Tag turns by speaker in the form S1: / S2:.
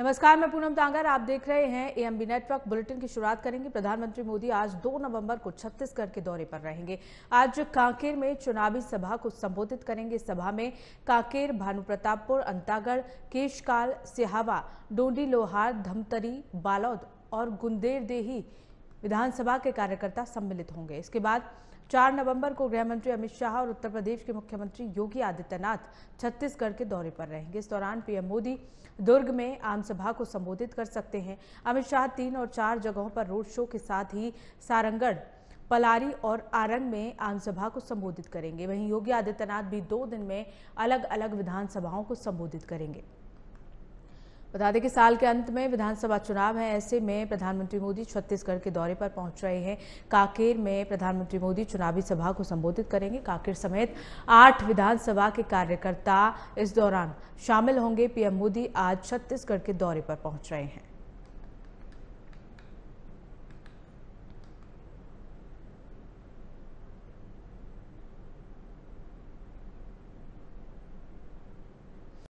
S1: नमस्कार मैं पूनम तांगर आप देख रहे हैं एएमबी नेटवर्क बुलेटिन की शुरुआत करेंगे प्रधानमंत्री मोदी आज 2 नवंबर को छत्तीसगढ़ के दौरे पर रहेंगे आज कांकेर में चुनावी सभा को संबोधित करेंगे सभा में कांकेर भानुप्रतापपुर अंतागढ़ केशकाल सिहावा डोंडी लोहार धमतरी बालौद और गुंदेरदेही विधानसभा के कार्यकर्ता सम्मिलित होंगे इसके बाद 4 नवंबर को गृह मंत्री अमित शाह और उत्तर प्रदेश के मुख्यमंत्री योगी आदित्यनाथ छत्तीसगढ़ के दौरे पर रहेंगे इस दौरान पीएम मोदी दुर्ग में आम सभा को संबोधित कर सकते हैं अमित शाह तीन और चार जगहों पर रोड शो के साथ ही सारंगढ़ पलारी और आरंग में आम सभा को संबोधित करेंगे वहीं योगी आदित्यनाथ भी दो दिन में अलग अलग विधानसभाओं को संबोधित करेंगे बता दें कि साल के अंत में विधानसभा चुनाव है ऐसे में प्रधानमंत्री मोदी छत्तीसगढ़ के दौरे पर पहुंच रहे हैं कांकेर में प्रधानमंत्री मोदी चुनावी सभा को संबोधित करेंगे कांकेर समेत आठ विधानसभा के कार्यकर्ता इस दौरान शामिल होंगे पीएम मोदी आज छत्तीसगढ़ के दौरे पर पहुंच रहे हैं